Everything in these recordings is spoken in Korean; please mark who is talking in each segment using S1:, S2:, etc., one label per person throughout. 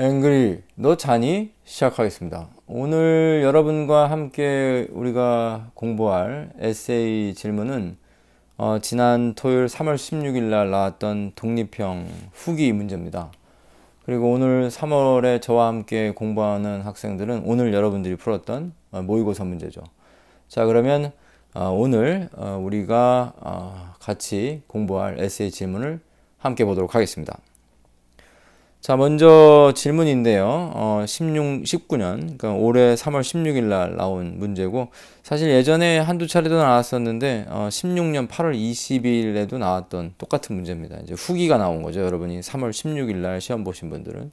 S1: 앵그리 너 자니? 시작하겠습니다. 오늘 여러분과 함께 우리가 공부할 에세이 질문은 어, 지난 토요일 3월 16일 날 나왔던 독립형 후기 문제입니다. 그리고 오늘 3월에 저와 함께 공부하는 학생들은 오늘 여러분들이 풀었던 어, 모의고사 문제죠. 자 그러면 어, 오늘 어, 우리가 같이 공부할 에세이 질문을 함께 보도록 하겠습니다. 자, 먼저 질문인데요. 어, 16, 19년, 그러니까 올해 3월 16일 날 나온 문제고, 사실 예전에 한두 차례도 나왔었는데, 어, 16년 8월 20일에도 나왔던 똑같은 문제입니다. 이제 후기가 나온 거죠. 여러분이 3월 16일 날 시험 보신 분들은.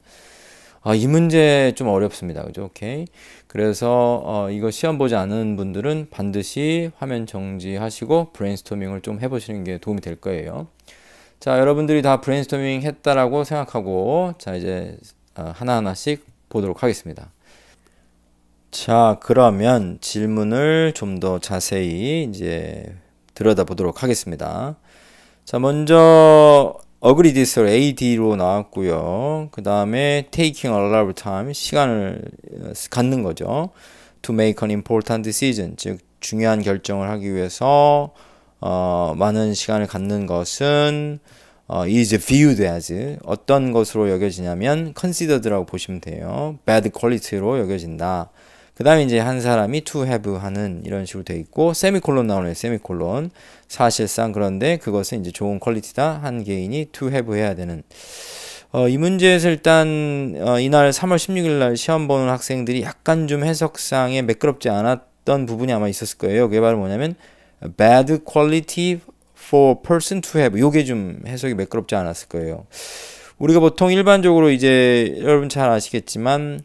S1: 아, 이 문제 좀 어렵습니다. 그죠? 오케이. 그래서, 어, 이거 시험 보지 않은 분들은 반드시 화면 정지하시고 브레인스토밍을 좀 해보시는 게 도움이 될 거예요. 자, 여러분들이 다 브레인스토밍 했다라고 생각하고 자, 이제 어, 하나하나씩 보도록 하겠습니다. 자, 그러면 질문을 좀 더 자세히 이제 들여다보도록 하겠습니다. 자, 먼저 어그리디스로 AD로 나왔고요. 그 다음에 taking a lot of time, 시간을 어, 갖는 거죠. to make an important decision, 즉 중요한 결정을 하기 위해서 어, 많은 시간을 갖는 것은 어, is viewed as 어떤 것으로 여겨지냐면 considered라고 보시면 돼요. bad quality로 여겨진다. 그 다음에 이제 한 사람이 to have 하는 이런 식으로 되어 있고 세미콜론 나오네요. 세미콜론 사실상 그런데 그것은 이제 좋은 퀄리티다 한 개인이 to have 해야 되는 어, 이 문제에서 일단 어, 이날 3월 16일 날 시험 보는 학생들이 약간 좀 해석상에 매끄럽지 않았던 부분이 아마 있었을 거예요. 그게 바로 뭐냐면 bad quality for person to have 요게 좀 해석이 매끄럽지 않았을 거예요. 우리가 보통 일반적으로 이제 여러분 잘 아시겠지만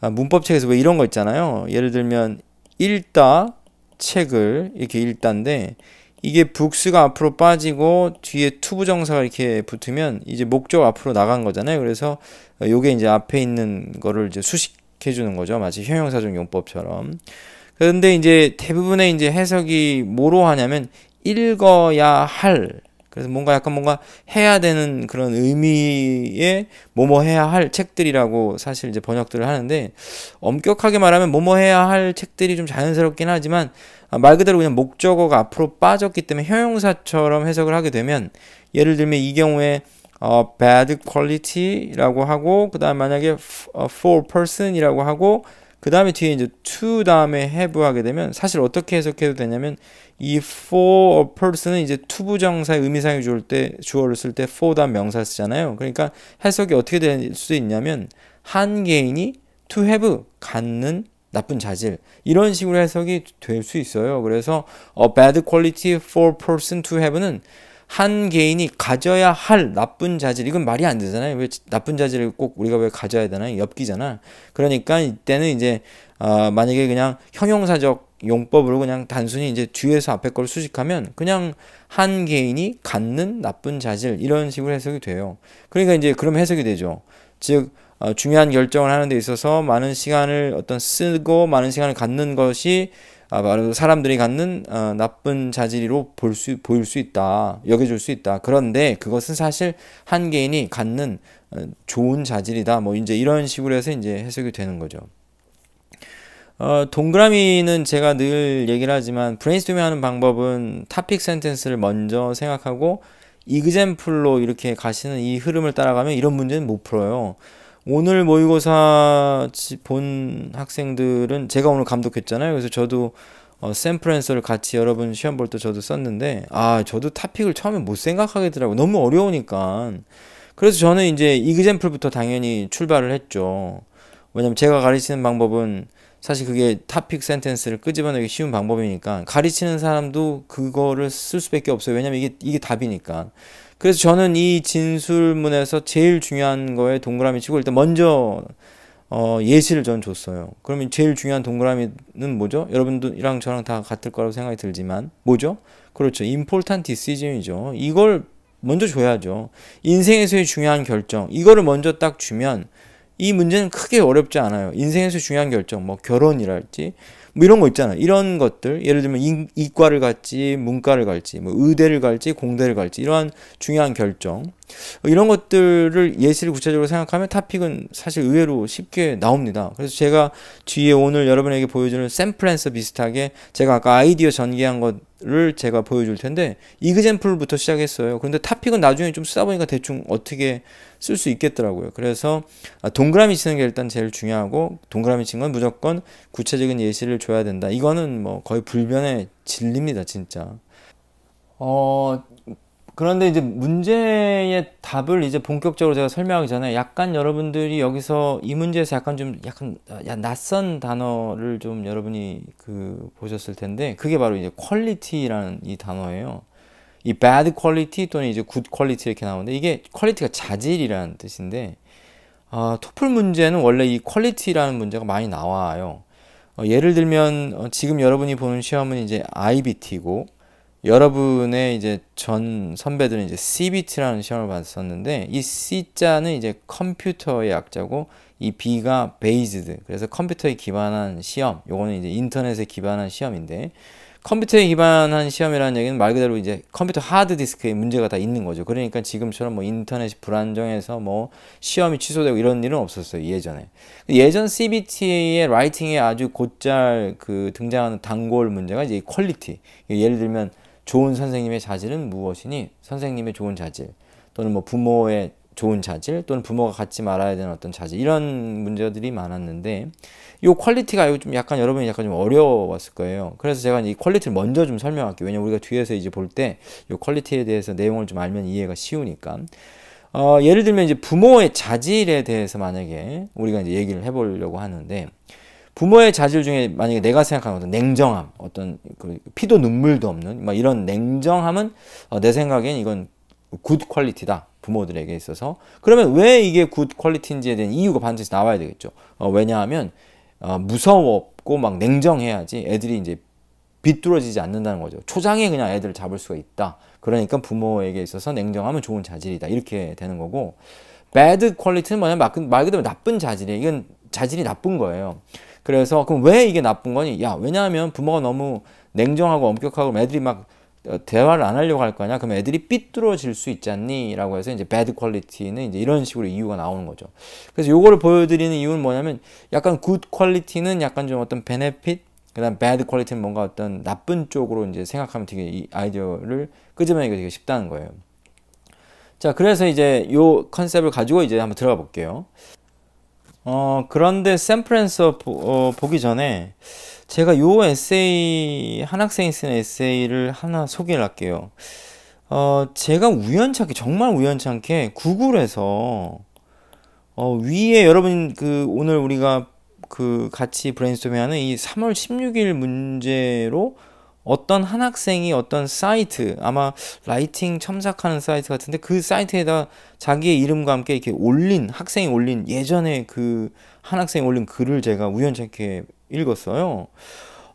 S1: 아, 문법책에서 뭐 이런 거 있잖아요. 예를 들면 읽다 책을 이렇게 읽다인데 이게 북스가 앞으로 빠지고 뒤에 투부정사가 이렇게 붙으면 이제 목적 앞으로 나간 거잖아요. 그래서 요게 이제 앞에 있는 거를 이제 수식해 주는 거죠. 마치 형용사적 용법처럼. 그런데 이제 대부분의 이제 해석이 뭐로 하냐면 읽어야 할 그래서 뭔가 약간 뭔가 해야 되는 그런 의미의 뭐뭐 해야 할 책들이라고 사실 이제 번역들을 하는데 엄격하게 말하면 뭐뭐 해야 할 책들이 좀 자연스럽긴 하지만 아, 말 그대로 그냥 목적어가 앞으로 빠졌기 때문에 형용사처럼 해석을 하게 되면 예를 들면 이 경우에 어, bad quality라고 하고 그 다음 만약에 for 어, person이라고 하고 그 다음에 뒤에 이제 to 다음에 have 하게 되면 사실 어떻게 해석해도 되냐면 이 for a person은 이제 to 부정사의 의미상이 좋을 때 주어를 쓸 때 for 다음 명사 쓰잖아요. 그러니까 해석이 어떻게 될 수 있냐면 한 개인이 to have 갖는 나쁜 자질 이런 식으로 해석이 될 수 있어요. 그래서 a bad quality for person to have는 한 개인이 가져야 할 나쁜 자질 이건 말이 안 되잖아요. 왜 나쁜 자질을 꼭 우리가 왜 가져야 되나? 엽기잖아. 그러니까 이때는 이제 어, 만약에 그냥 형용사적 용법으로 그냥 단순히 이제 뒤에서 앞에 걸 수식하면 그냥 한 개인이 갖는 나쁜 자질 이런 식으로 해석이 돼요. 그러니까 이제 그럼 해석이 되죠. 즉 어, 중요한 결정을 하는 데 있어서 많은 시간을 어떤 쓰고 많은 시간을 갖는 것이 바로 아, 사람들이 갖는 어, 나쁜 자질로 볼 수, 보일 수 있다, 여겨줄 수 있다. 그런데 그것은 사실 한 개인이 갖는 어, 좋은 자질이다. 뭐 이제 이런 식으로 해서 이제 해석이 되는 거죠. 어, 동그라미는 제가 늘 얘기를 하지만 브레인스토밍 하는 방법은 타픽 센텐스를 먼저 생각하고 이그젠플로 이렇게 가시는 이 흐름을 따라가면 이런 문제는 못 풀어요. 오늘 모의고사 본 학생들은 제가 오늘 감독했잖아요. 그래서 저도 어, 샘플앤서를 같이 여러분 시험 볼 때 저도 썼는데 아 저도 타픽을 처음에 못 생각하겠더라고 너무 어려우니까 그래서 저는 이제 이그젠플부터 당연히 출발을 했죠. 왜냐면 제가 가르치는 방법은 사실 그게 타픽 센텐스를 끄집어내기 쉬운 방법이니까 가르치는 사람도 그거를 쓸 수밖에 없어요. 왜냐면 이게 이게 답이니까. 그래서 저는 이 진술문에서 제일 중요한 거에 동그라미 치고 일단 먼저 어, 예시를 전 줬어요. 그러면 제일 중요한 동그라미는 뭐죠? 여러분들이랑 저랑 다 같을 거라고 생각이 들지만 뭐죠? 그렇죠. important decision이죠. 이걸 먼저 줘야죠. 인생에서의 중요한 결정. 이거를 먼저 딱 주면 이 문제는 크게 어렵지 않아요. 인생에서 중요한 결정, 뭐 결혼이랄지, 뭐 이런 거 있잖아. 이런 것들. 예를 들면 이, 이과를 갈지 문과를 갈지 뭐 의대를 갈지 공대를 갈지 이러한 중요한 결정. 이런 것들을 예시를 구체적으로 생각하면 탑픽은 사실 의외로 쉽게 나옵니다. 그래서 제가 뒤에 오늘 여러분에게 보여주는 샘플랜서 비슷하게 제가 아까 아이디어 전개한 것을 제가 보여줄 텐데 이그젠플부터 시작했어요. 그런데 탑픽은 나중에 좀 쓰다 보니까 대충 어떻게 쓸 수 있겠더라고요. 그래서 아, 동그라미 치는 게 일단 제일 중요하고 동그라미 친 건 무조건 구체적인 예시를 줘야 된다. 이거는 뭐 거의 불변의 진리입니다, 진짜. 어, 그런데 이제 문제의 답을 이제 본격적으로 제가 설명하기 전에 약간 여러분들이 여기서 이 문제에서 약간 좀 약간 아, 낯선 단어를 좀 여러분이 그 보셨을 텐데 그게 바로 이제 퀄리티라는 이 단어예요. 이 bad quality 또는 이제 good quality 이렇게 나오는데 이게 퀄리티가 자질이라는 뜻인데 어, 토플 문제는 원래 이 퀄리티라는 문제가 많이 나와요. 어, 예를 들면 어, 지금 여러분이 보는 시험은 이제 IBT고 여러분의 이제 전 선배들은 이제 CBT라는 시험을 봤었는데 이 C자는 이제 컴퓨터의 약자고 이 B가 베이즈드 그래서 컴퓨터에 기반한 시험 요거는 이제 인터넷에 기반한 시험인데 컴퓨터에 기반한 시험이라는 얘기는 말 그대로 이제 컴퓨터 하드디스크에 문제가 다 있는 거죠. 그러니까 지금처럼 뭐 인터넷이 불안정해서 뭐 시험이 취소되고 이런 일은 없었어요. 예전에. 예전 CBT의 라이팅에 아주 곧잘 그 등장하는 단골 문제가 이제 퀄리티. 예를 들면 좋은 선생님의 자질은 무엇이니 선생님의 좋은 자질 또는 뭐 부모의 좋은 자질 또는 부모가 갖지 말아야 되는 어떤 자질 이런 문제들이 많았는데 이 퀄리티가 이거 좀 약간 여러분이 약간 좀 어려웠을 거예요. 그래서 제가 이 퀄리티를 먼저 좀 설명할게요. 왜냐면 우리가 뒤에서 이제 볼 때 이 퀄리티에 대해서 내용을 좀 알면 이해가 쉬우니까. 어, 예를 들면 이제 부모의 자질에 대해서 만약에 우리가 이제 얘기를 해보려고 하는데 부모의 자질 중에 만약에 내가 생각하는 어떤 냉정함, 어떤 그 피도 눈물도 없는 막 이런 냉정함은 어, 내 생각엔 이건 굿 퀄리티다. 부모들에게 있어서 그러면 왜 이게 굿 퀄리티인지에 대한 이유가 반드시 나와야 되겠죠. 어, 왜냐하면 어, 무서웠고 막 냉정해야지 애들이 이제 비뚤어지지 않는다는 거죠. 초장에 그냥 애들을 잡을 수가 있다. 그러니까 부모에게 있어서 냉정함은 좋은 자질이다. 이렇게 되는 거고 bad 퀄리티는 뭐냐면 말 그대로 나쁜 자질이에요. 이건 자질이 나쁜 거예요. 그래서 그럼 왜 이게 나쁜 거니? 야 왜냐하면 부모가 너무 냉정하고 엄격하고 애들이 막 어, 대화를 안 하려고 할 거냐? 그럼 애들이 삐뚤어질 수 있지 않니? 라고 해서 이제 배드 퀄리티는 이제 이런 식으로 이유가 나오는 거죠. 그래서 요거를 보여드리는 이유는 뭐냐면 약간 굿 퀄리티는 약간 좀 어떤 베네핏, 그 다음 배드 퀄리티는 뭔가 어떤 나쁜 쪽으로 이제 생각하면 되게 이 아이디어를 끄집어내기가 되게 쉽다는 거예요. 자, 그래서 이제 요 컨셉을 가지고 이제 한번 들어가 볼게요. 어, 그런데 샌프란서 어, 보기 전에 제가 요 에세이, 한 학생이 쓴 에세이를 하나 소개를 할게요. 어, 제가 우연찮게, 정말 우연찮게 구글에서 어, 위에 여러분 그 오늘 우리가 그 같이 브레인스토밍 하는 이 3월 16일 문제로 어떤 한 학생이 어떤 사이트 아마 라이팅 첨삭하는 사이트 같은데 그 사이트에다 자기의 이름과 함께 이렇게 올린 학생이 올린 예전에 그 한 학생이 올린 글을 제가 우연찮게 읽었어요.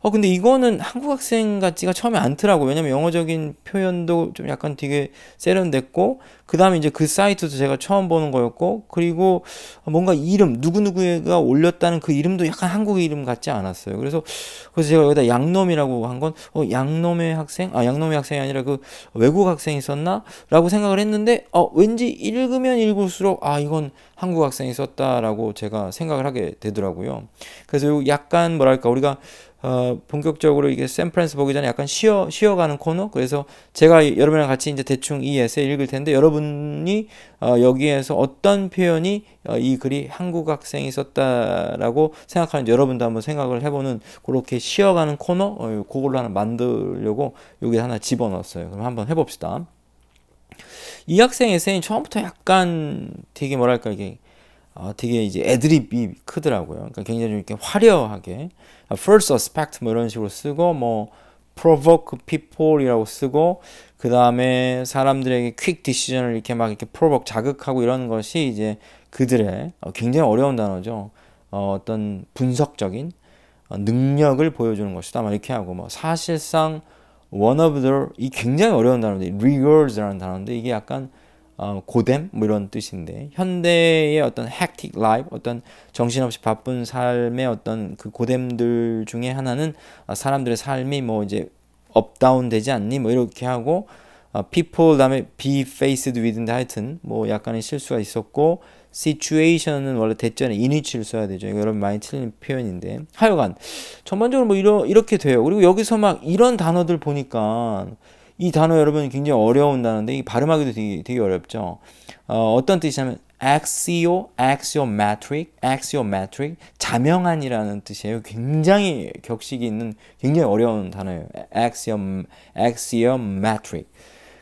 S1: 어 근데 이거는 한국 학생 같지가 처음에 않더라고 왜냐면 영어적인 표현도 좀 약간 되게 세련됐고 그 다음에 이제 그 사이트도 제가 처음 보는 거였고 그리고 뭔가 이름 누구누구가 올렸다는 그 이름도 약간 한국 이름 같지 않았어요 그래서 그래서 제가 여기다 양놈이라고 한 건 어 양놈의 학생 아 양놈의 학생이 아니라 그 외국 학생이 었나 라고 생각을 했는데 어 왠지 읽으면 읽을수록 아 이건 한국 학생이 썼다라고 제가 생각을 하게 되더라고요 그래서 약간 뭐랄까 우리가 어, 본격적으로 이게 샌프란스 보기 전에 약간 쉬어 쉬어가는 코너. 그래서 제가 여러분이랑 같이 이제 대충 이 에세 읽을 텐데 여러분이 어, 여기에서 어떤 표현이 어, 이 글이 한국 학생이 썼다라고 생각하는지 여러분도 한번 생각을 해보는 그렇게 쉬어가는 코너 어, 그걸로 하나 만들려고 여기 하나 집어넣었어요. 그럼 한번 해봅시다. 이 학생 에세이는 처음부터 약간 되게 뭐랄까 이게 어, 되게 이제 애드립이 크더라고요. 그러니까 굉장히 이렇게 화려하게 아, first s s p e c t 뭐 이런 식으로 쓰고 뭐 provoke people이라고 쓰고 그 다음에 사람들에게 퀵 디시전을 이렇게 막 이렇게 provoke 자극하고 이런 것이 이제 그들의 어, 굉장히 어려운 단어죠. 어, 어떤 분석적인 어, 능력을 보여주는 것이다. 막 이렇게 하고 뭐 사실상 one of the 이 굉장히 어려운 단어인데 rigors라는 단어인데 이게 약간 어, 고됨 뭐 이런 뜻인데 현대의 어떤 hectic life 어떤 정신없이 바쁜 삶의 어떤 그 고됨들 중에 하나는 어, 사람들의 삶이 뭐 이제 업다운 되지 않니 뭐 이렇게 하고 어, people 다음에 be faced with인데 하여튼 뭐 약간의 실수가 있었고 situation은 원래 대전에 in위치를 써야 되죠. 여러분 많이 틀린 표현인데 하여간 전반적으로 뭐 이러, 이렇게 돼요. 그리고 여기서 막 이런 단어들 보니까 이 단어 여러분 굉장히 어려운 단어인데 이 발음하기도 되게, 되게 어렵죠. 어, 어떤 뜻이냐면 axio, a x i o m a t i c a x i o m a t i c 자명한이라는 뜻이에요. 굉장히 격식이 있는 굉장히 어려운 단어예요. axiom, a x i o m a t i c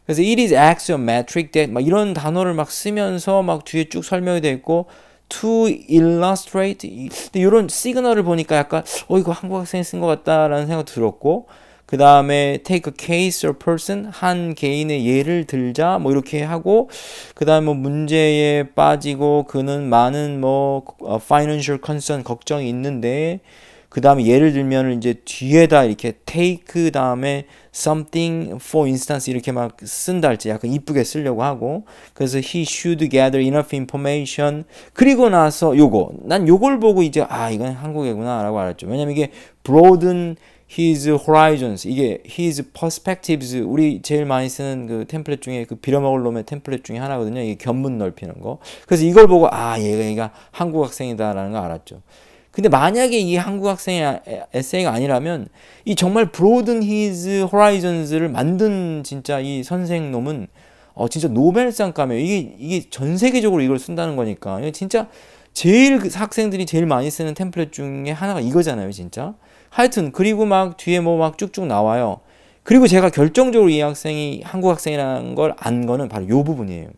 S1: 그래서 it is a x i o m a t i c that 막 이런 단어를 막 쓰면서 막 뒤에 쭉 설명이 돼 있고 to illustrate 이런 시그널을 보니까 약간 어 이거 한국 학생이 쓴 것 같다라는 생각 들었고 그 다음에 take a case or person 한 개인의 예를 들자 뭐 이렇게 하고 그 다음에 뭐 문제에 빠지고 그는 많은 뭐 어, financial concern 걱정이 있는데 그 다음에 예를 들면 이제 뒤에다 이렇게 take 다음에 something for instance 이렇게 막 쓴다 할지 약간 이쁘게 쓰려고 하고 그래서 he should gather enough information 그리고 나서 요거 난 요걸 보고 이제 아 이건 한국이구나 라고 알았죠 왜냐면 이게 broaden his horizons 이게 his perspectives 우리 제일 많이 쓰는 그 템플릿 중에 그 빌어먹을 놈의 템플릿 중에 하나거든요. 이게 견문 넓히는 거. 그래서 이걸 보고 아 얘가 얘가 한국 학생이다라는 걸 알았죠. 근데 만약에 이 한국 학생의 에세이가 아니라면 이 정말 브로든 히즈 호라이즌즈를 만든 진짜 이 선생 놈은 어 진짜 노벨상 감이에요 이게 이게 전 세계적으로 이걸 쓴다는 거니까 진짜 제일 그 학생들이 제일 많이 쓰는 템플릿 중에 하나가 이거잖아요 진짜 하여튼 그리고 막 뒤에 뭐 막 쭉쭉 나와요. 그리고 제가 결정적으로 이 학생이 한국 학생이라는 걸 안 거는 바로 요 부분이에요.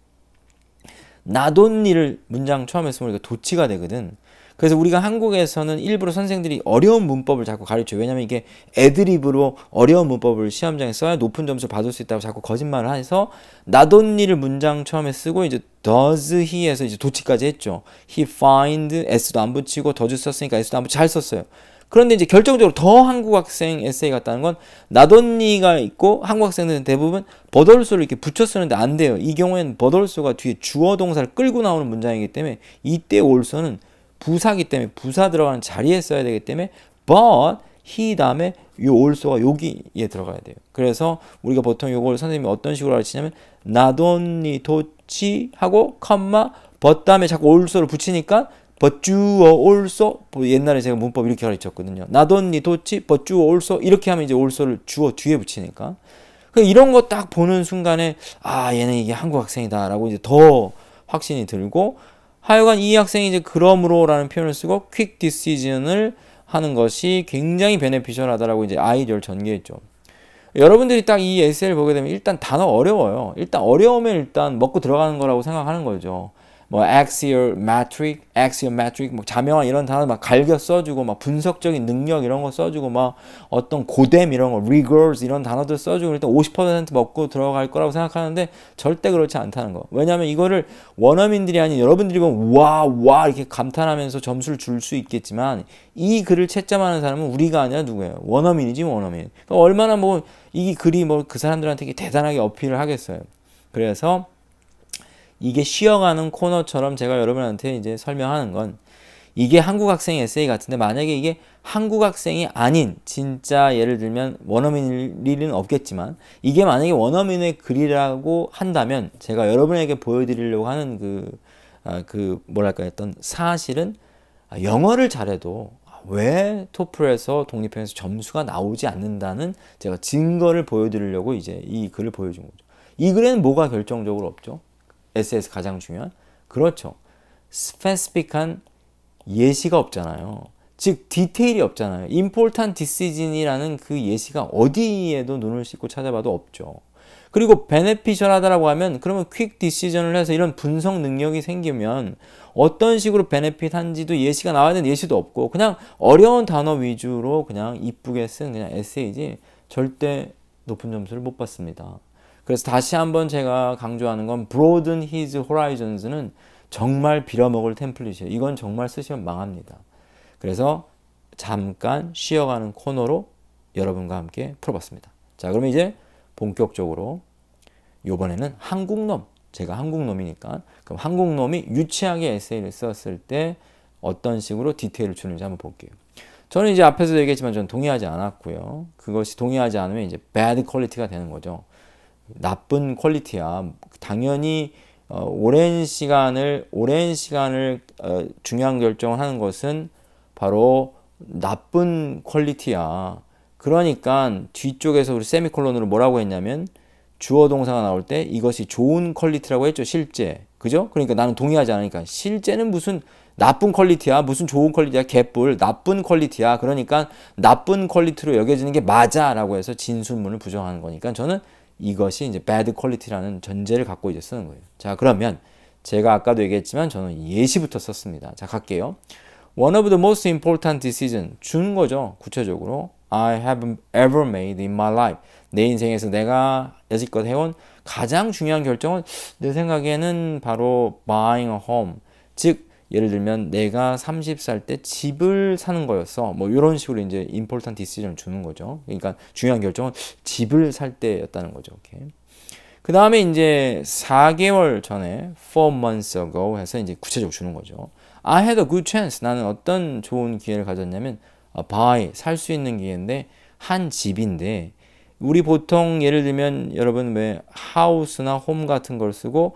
S1: 나돈니를 문장 처음에 쓰면 도치가 되거든. 그래서 우리가 한국에서는 일부러 선생들이 어려운 문법을 자꾸 가르쳐요. 왜냐면 이게 애드립으로 어려운 문법을 시험장에 써야 높은 점수 를 받을 수 있다고 자꾸 거짓말을 해서 나돈니를 문장 처음에 쓰고 이제 does he에서 이제 도치까지 했죠. he find s도 안 붙이고 does 썼으니까 s도 안 붙이 고잘 썼어요. 그런데 이제 결정적으로 더 한국 학생 에세이 같다는 건 나덧니가 있고 한국 학생들은 대부분 버덜수를 이렇게 붙여 쓰는데 안 돼요. 이 경우에는 버덜수가 뒤에 주어 동사를 끌고 나오는 문장이기 때문에 이때 올수는 부사기 때문에 부사 들어가는 자리에 써야 되기 때문에 but he 다음에 요 올소가 여기에 들어가야 돼요. 그래서 우리가 보통 요걸 선생님이 어떤 식으로 가르치냐면 나돈니 도치 하고 컴마 벗 다음에 자꾸 올소를 붙이니까 버쭈어 올소 뭐 옛날에 제가 문법 이렇게 가르쳤거든요. 나돈니 도치 버쭈어 올소 이렇게 하면 이제 올소를 주어 뒤에 붙이니까 그러니까 이런 거 딱 보는 순간에 아 얘는 이게 한국 학생이다라고 이제 더 확신이 들고 하여간 이 학생이 이제 그러므로라는 표현을 쓰고 퀵 디시즌을 하는 것이 굉장히 베네피셜하다라고 이제 아이디어를 전개했죠. 여러분들이 딱 이 에세이를 보게 되면 일단 단어 어려워요. 일단 어려우면 일단 먹고 들어가는 거라고 생각하는 거죠. 뭐 axial metric, a x i 뭐 a m e t i c 뭐자명한 이런 단어 막 갈겨 써주고 막 분석적인 능력 이런 거 써주고 막 어떤 고뎀 이런 거, rigors 이런 단어들 써주고 일단 50% 먹고 들어갈 거라고 생각하는데 절대 그렇지 않다는 거. 왜냐하면 이거를 원어민들이 아닌 여러분들이 보면 와와 이렇게 감탄하면서 점수를 줄 수 있겠지만 이 글을 채점하는 사람은 우리가 아니라 누구예요? 원어민이지 원어민. 그러니까 얼마나 뭐 이 글이 뭐 그 사람들한테 대단하게 어필을 하겠어요. 그래서 이게 시험하는 코너처럼 제가 여러분한테 이제 설명하는 건 이게 한국 학생 에세이 같은데 만약에 이게 한국 학생이 아닌 진짜 예를 들면 원어민일 일은 없겠지만 이게 만약에 원어민의 글이라고 한다면 제가 여러분에게 보여드리려고 하는 그, 아, 그 뭐랄까 했던 사실은 아, 영어를 잘해도 아, 왜 토플에서 독립편에서 점수가 나오지 않는다는 제가 증거를 보여드리려고 이제 이 글을 보여준 거죠. 이 글에는 뭐가 결정적으로 없죠? s s 가장 중요한? 그렇죠. 스페스픽한 예시가 없잖아요. 즉 디테일이 없잖아요. important decision이라는 그 예시가 어디에도 눈을 씻고 찾아봐도 없죠. 그리고 베네피셜하다라고 하면 그러면 퀵 디시전을 해서 이런 분석 능력이 생기면 어떤 식으로 베네핏한지도 예시가 나와야 되는 예시도 없고 그냥 어려운 단어 위주로 그냥 이쁘게 쓴 그냥 에세이지 절대 높은 점수를 못 받습니다. 그래서 다시 한번 제가 강조하는 건 broaden his horizons는 정말 빌어먹을 템플릿이에요. 이건 정말 쓰시면 망합니다. 그래서 잠깐 쉬어가는 코너로 여러분과 함께 풀어봤습니다. 자 그러면 이제 본격적으로 요번에는 한국놈 제가 한국놈이니까 그럼 한국놈이 유치하게 에세이를 썼을 때 어떤 식으로 디테일을 주는지 한번 볼게요. 저는 이제 앞에서 얘기했지만 저는 동의하지 않았고요. 그것이 동의하지 않으면 이제 bad 퀄리티가 되는 거죠. 나쁜 퀄리티야. 당연히 어, 오랜 시간을 오랜 시간을 어, 중요한 결정을 하는 것은 바로 나쁜 퀄리티야. 그러니까 뒤쪽에서 우리 세미콜론으로 뭐라고 했냐면 주어 동사가 나올 때 이것이 좋은 퀄리티라고 했죠. 실제. 그죠? 그러니까 나는 동의하지 않으니까 실제는 무슨 나쁜 퀄리티야. 무슨 좋은 퀄리티야. 개뿔. 나쁜 퀄리티야. 그러니까 나쁜 퀄리티로 여겨지는 게 맞아라고 해서 진술문을 부정하는 거니까 저는 이것이 이제 bad quality라는 전제를 갖고 이제 쓰는 거예요. 자, 그러면 제가 아까도 얘기했지만 저는 예시부터 썼습니다. 자, 갈게요. One of the most important decision 준 거죠. 구체적으로 I have ever made in my life 내 인생에서 내가 여지껏 해온 가장 중요한 결정은 내 생각에는 바로 buying a home 즉 예를 들면 내가 30살 때 집을 사는 거였어. 뭐 이런 식으로 이제 important decision을 주는 거죠. 그러니까 중요한 결정은 집을 살 때였다는 거죠. 그 다음에 이제 4개월 전에 4 months ago 해서 이제 구체적으로 주는 거죠. I had a good chance. 나는 어떤 좋은 기회를 가졌냐면 아, buy, 살 수 있는 기회인데 한 집인데 우리 보통 예를 들면 여러분 왜 하우스나 홈 같은 걸 쓰고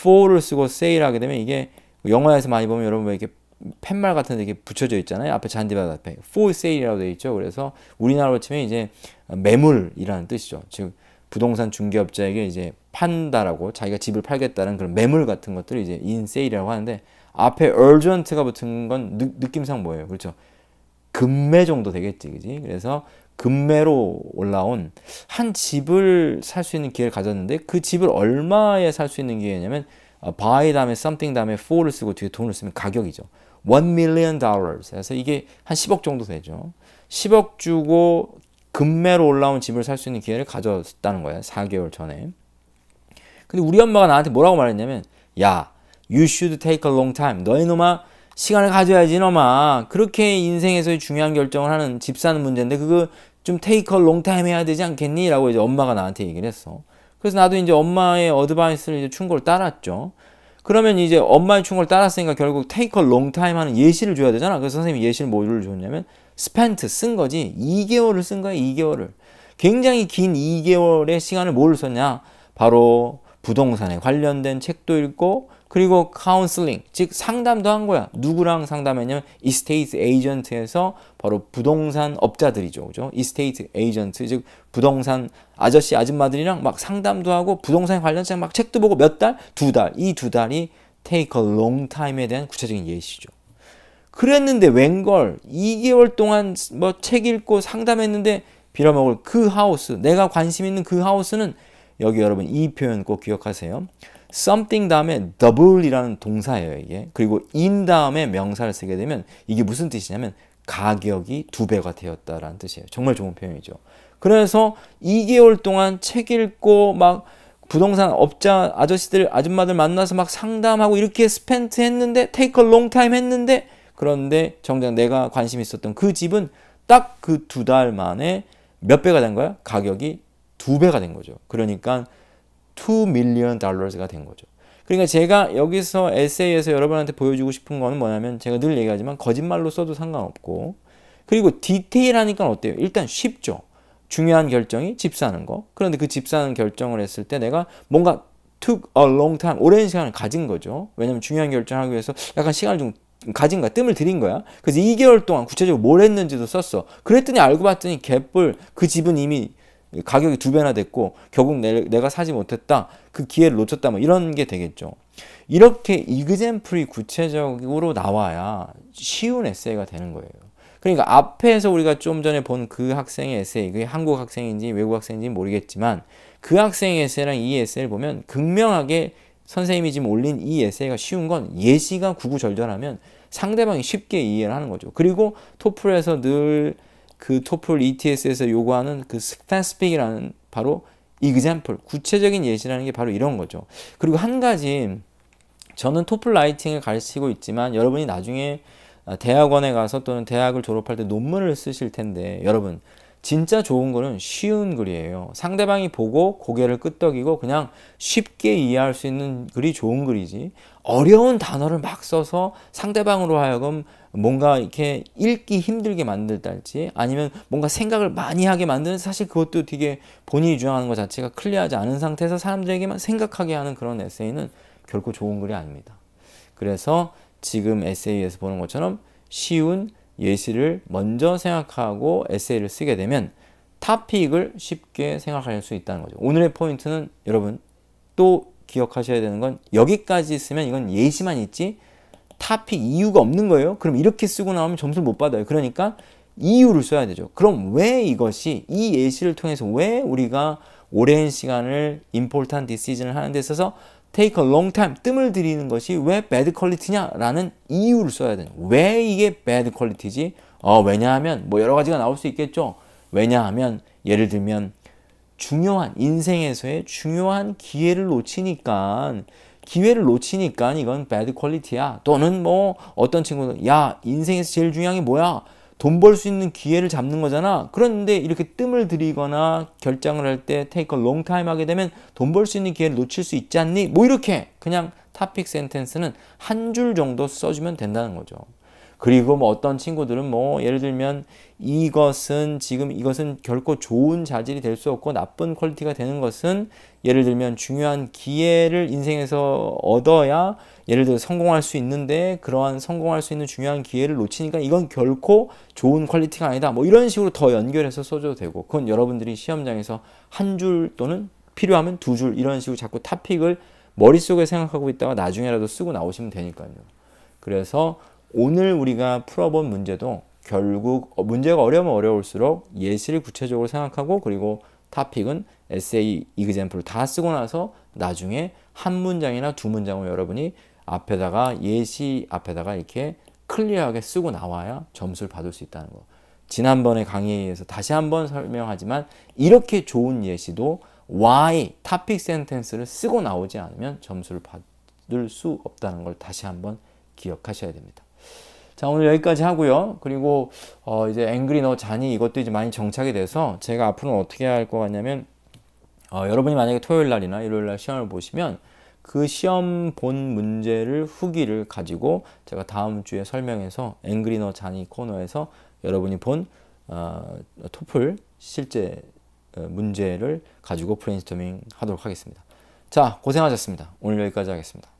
S1: for를 쓰고 세일하게 되면 이게 영화에서 많이 보면 여러분 왜 이렇게 팻말 같은 데 이렇게 붙여져 있잖아요. 앞에 잔디밭 앞에 for sale이라고 되어 있죠. 그래서 우리나라로 치면 이제 매물이라는 뜻이죠. 즉 부동산 중개업자에게 이제 판다라고 자기가 집을 팔겠다는 그런 매물 같은 것들을 이제 in sale이라고 하는데 앞에 urgent가 붙은 건 느, 낌상 뭐예요? 그렇죠. 금매 정도 되겠지. 그지? 그래서 금매로 올라온 한 집을 살 수 있는 기회를 가졌는데 그 집을 얼마에 살 수 있는 기회냐면 어, buy 다음에 something 다음에 for를 쓰고 뒤에 돈을 쓰면 가격이죠. 1 million dollars. 그래서 이게 한 10억 정도 되죠. 10억 주고 금매로 올라온 집을 살 수 있는 기회를 가졌다는 거예요. 4개월 전에. 근데 우리 엄마가 나한테 뭐라고 말했냐면 야, you should take a long time. 너희 놈아 시간을 가져야지 놈아. 그렇게 인생에서의 중요한 결정을 하는 집 사는 문제인데 그거 좀 take a long time 해야 되지 않겠니? 라고 이제 엄마가 나한테 얘기를 했어. 그래서 나도 이제 엄마의 어드바이스를 이제 충고를 따랐죠. 그러면 이제 엄마의 충고를 따랐으니까 결국 take a long time 하는 예시를 줘야 되잖아. 그래서 선생님이 예시를 뭐를 줬냐면 spent 쓴 거지. 2개월을 쓴 거야, 2개월을. 굉장히 긴 2개월의 시간을 뭘 썼냐? 바로 부동산에 관련된 책도 읽고 그리고 카운슬링, 즉 상담도 한 거야. 누구랑 상담했냐면 이스테이트 에이전트에서 바로 부동산 업자들이죠. 그죠? 이스테이트 에이전트, 즉 부동산 아저씨, 아줌마들이랑 막 상담도 하고 부동산 관련된 막 책도 보고 몇 달? 두 달. 이 두 달이 take a long time에 대한 구체적인 예시죠. 그랬는데 웬걸 2개월 동안 뭐 책 읽고 상담했는데 빌어먹을 그 하우스, 내가 관심 있는 그 하우스는 여기 여러분 이 표현 꼭 기억하세요. something 다음에 double이라는 동사예요, 이게. 그리고 in 다음에 명사를 쓰게 되면 이게 무슨 뜻이냐면 가격이 두 배가 되었다라는 뜻이에요. 정말 좋은 표현이죠. 그래서 2개월 동안 책 읽고 막 부동산 업자 아저씨들 아줌마들 만나서 막 상담하고 이렇게 스펜트 했는데 테이크 롱 타임 했는데 그런데 정작 내가 관심 있었던 그 집은 딱 그 두 달 만에 몇 배가 된 거야? 가격이 두 배가 된 거죠. 그러니까 2 million dollars가 된 거죠. 그러니까 제가 여기서 에세이에서 여러분한테 보여주고 싶은 거는 뭐냐면 제가 늘 얘기하지만 거짓말로 써도 상관없고 그리고 디테일하니까 어때요? 일단 쉽죠. 중요한 결정이 집 사는 거. 그런데 그 집 사는 결정을 했을 때 내가 뭔가 took a long time, 오랜 시간을 가진 거죠. 왜냐면 중요한 결정하기 을 위해서 약간 시간을 좀 가진 거야. 뜸을 들인 거야. 그래서 2개월 동안 구체적으로 뭘 했는지도 썼어. 그랬더니 알고 봤더니 갯불 그 집은 이미 가격이 두 배나 됐고 결국 내, 내가 사지 못했다. 그 기회를 놓쳤다. 뭐 이런 게 되겠죠. 이렇게 이그젠플이 구체적으로 나와야 쉬운 에세이가 되는 거예요. 그러니까 앞에서 우리가 좀 전에 본 그 학생의 에세이, 그게 한국 학생인지 외국 학생인지 모르겠지만 그 학생의 에세이랑 이 에세이를 보면 극명하게 선생님이 지금 올린 이 에세이가 쉬운 건 예시가 구구절절하면 상대방이 쉽게 이해를 하는 거죠. 그리고 토플에서 늘그 토플 ETS에서 요구하는 그 스페스픽이라는 바로 이그잠플 구체적인 예시라는 게 바로 이런 거죠. 그리고 한 가지 저는 토플 라이팅을 가르치고 있지만 여러분이 나중에 아, 대학원에 가서 또는 대학을 졸업할 때 논문을 쓰실 텐데 여러분 진짜 좋은 글은 쉬운 글이에요. 상대방이 보고 고개를 끄덕이고 그냥 쉽게 이해할 수 있는 글이 좋은 글이지. 어려운 단어를 막 써서 상대방으로 하여금 뭔가 이렇게 읽기 힘들게 만들달지 아니면 뭔가 생각을 많이 하게 만드는 사실 그것도 되게 본인이 주장하는 것 자체가 클리어하지 않은 상태에서 사람들에게만 생각하게 하는 그런 에세이는 결코 좋은 글이 아닙니다. 그래서 지금 에세이에서 보는 것처럼 쉬운 예시를 먼저 생각하고 에세이를 쓰게 되면 타픽을 쉽게 생각할 수 있다는 거죠. 오늘의 포인트는 여러분 또 기억하셔야 되는 건 여기까지 쓰면 이건 예시만 있지 타픽 이유가 없는 거예요. 그럼 이렇게 쓰고 나오면 점수를 못 받아요. 그러니까 이유를 써야 되죠. 그럼 왜 이것이 이 예시를 통해서 왜 우리가 오랜 시간을 important decision을 하는 데 있어서 take a long time 뜸을 들이는 것이 왜 bad quality냐라는 이유를 써야 돼요. 왜 이게 bad quality지? 어, 왜냐하면 뭐 여러 가지가 나올 수 있겠죠. 왜냐하면 예를 들면 중요한 인생에서의 중요한 기회를 놓치니까 기회를 놓치니까 이건 bad quality야. 또는 뭐 어떤 친구는 야 인생에서 제일 중요한 게 뭐야? 돈벌수 있는 기회를 잡는 거잖아. 그런데 이렇게 뜸을 들이거나 결정을 할 때 테이크 롱 타임 하게 되면 돈 벌 수 있는 기회를 놓칠 수 있지 않니? 뭐 이렇게 그냥 타픽 센텐스는 한 줄 정도 써주면 된다는 거죠. 그리고 뭐 어떤 친구들은 뭐 예를 들면 이것은 지금 이것은 결코 좋은 자질이 될 수 없고 나쁜 퀄리티가 되는 것은 예를 들면 중요한 기회를 인생에서 얻어야 예를 들어 성공할 수 있는데 그러한 성공할 수 있는 중요한 기회를 놓치니까 이건 결코 좋은 퀄리티가 아니다. 뭐 이런 식으로 더 연결해서 써줘도 되고 그건 여러분들이 시험장에서 한 줄 또는 필요하면 두 줄 이런 식으로 자꾸 탑픽을 머릿속에 생각하고 있다가 나중에라도 쓰고 나오시면 되니까요. 그래서 오늘 우리가 풀어본 문제도 결국 어, 문제가 어려면 우 어려울수록 예시를 구체적으로 생각하고 그리고 타픽은 에세이 이그젠플 다 쓰고 나서 나중에 한 문장이나 두 문장을 여러분이 앞에다가 예시 앞에다가 이렇게 클리어하게 쓰고 나와야 점수를 받을 수 있다는 거. 지난번에 강의에서 다시 한번 설명하지만 이렇게 좋은 예시도 why 타픽 센텐스를 쓰고 나오지 않으면 점수를 받을 수 없다는 걸 다시 한번 기억하셔야 됩니다. 자 오늘 여기까지 하고요. 그리고 어, 이제 앵그리 너 잔이 이것도 이제 많이 정착이 돼서 제가 앞으로는 어떻게 할 것 같냐면 어, 여러분이 만약에 토요일 날이나 일요일 날 시험을 보시면 그 시험 본 문제를 후기를 가지고 제가 다음 주에 설명해서 앵그리너 잔이 코너에서 여러분이 본 어, 토플 실제 어, 문제를 가지고 브레인스토밍 하도록 하겠습니다. 자 고생하셨습니다. 오늘 여기까지 하겠습니다.